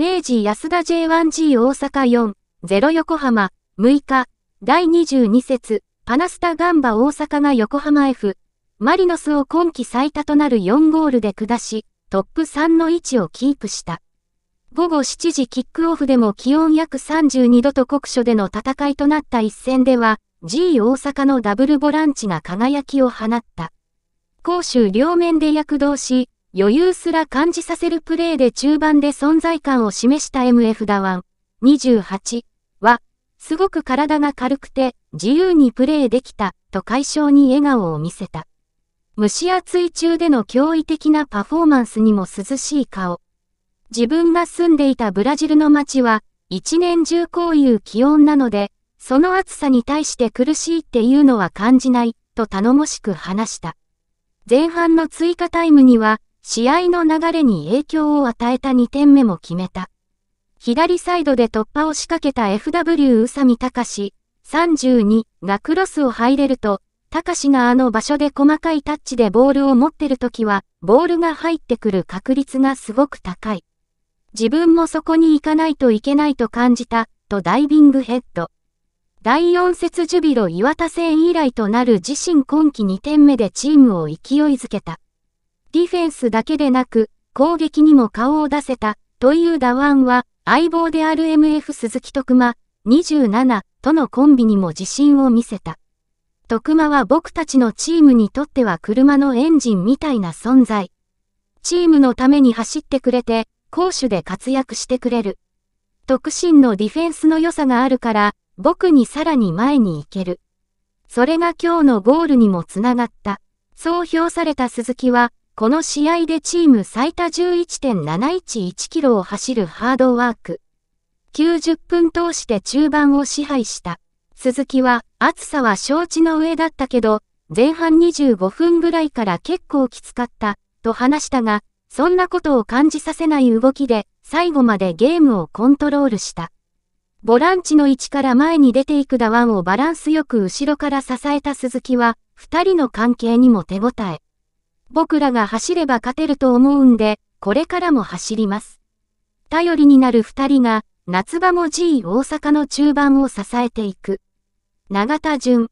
明治安田 J1G 大阪4、0横浜、6日、第22節、パナスタガンバ大阪が横浜 F、マリノスを今季最多となる4ゴールで下し、トップ3の位置をキープした。午後7時キックオフでも気温約32度と酷暑での戦いとなった一戦では、G 大阪のダブルボランチが輝きを放った。攻守両面で躍動し、余裕すら感じさせるプレーで中盤で存在感を示した MF ダワン28は、すごく体が軽くて自由にプレーできたと解消に笑顔を見せた。蒸し暑い中での驚異的なパフォーマンスにも涼しい顔。自分が住んでいたブラジルの街は一年中こういう気温なので、その暑さに対して苦しいっていうのは感じないと頼もしく話した。前半の追加タイムには試合の流れに影響を与えた2点目も決めた。左サイドで突破を仕掛けた FW 宇佐美隆32がクロスを入れると、隆があの場所で細かいタッチでボールを持ってる時は、ボールが入ってくる確率がすごく高い。自分もそこに行かないといけないと感じた、とダイビングヘッド。第4節ジュビロ岩田戦以来となる自身今季2点目でチームを勢いづけた。ディフェンスだけでなく、攻撃にも顔を出せた、というダワンは、相棒である MF 鈴木徳間、27とのコンビにも自信を見せた。徳間は僕たちのチームにとっては車のエンジンみたいな存在。チームのために走ってくれて、攻守で活躍してくれる。特進のディフェンスの良さがあるから、僕にさらに前に行ける。それが今日のゴールにもつながった。そう評された鈴木は、この試合でチーム最多11.711キロを走るハードワーク。90分通して中盤を支配した。鈴木は、暑さは承知の上だったけど、前半25分ぐらいから結構きつかった、と話したが、そんなことを感じさせない動きで、最後までゲームをコントロールした。ボランチの位置から前に出ていくダワンをバランスよく後ろから支えた鈴木は、二人の関係にも手応え。僕らが走れば勝てると思うんで、これからも走ります。頼りになる二人が、夏場も G 大阪の中盤を支えていく。長田淳。